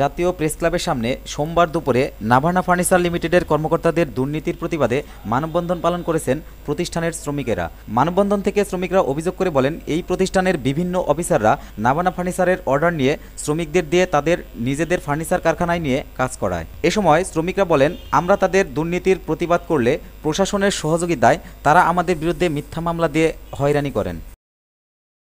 জাতীয় প্রেস ক্লাবের সামনে সোমবার দুপুরে নাভানা ফার্নিচার লিমিটেডের কর্মকর্তাদের দুর্নীতির প্রতিবাদে মানববন্ধন পালন করেছেন প্রতিষ্ঠানের শ্রমিকেরা মানববন্ধন থেকে শ্রমিকরা অভিযোগ করে বলেন এই প্রতিষ্ঠানের বিভিন্ন অফিসাররা নাভানা ফার্নিচারের অর্ডার নিয়ে শ্রমিকদের দিয়ে তাদের নিজেদের ফার্নিচার কারখানায় নিয়ে কাজ করায় এ সময় শ্রমিকরা বলেন আমরা তাদের দুর্নীতির প্রতিবাদ করলে প্রশাসনের সহযোগিতায় তারা আমাদের বিরুদ্ধে মিথ্যা মামলা দিয়ে হয়রানি করেন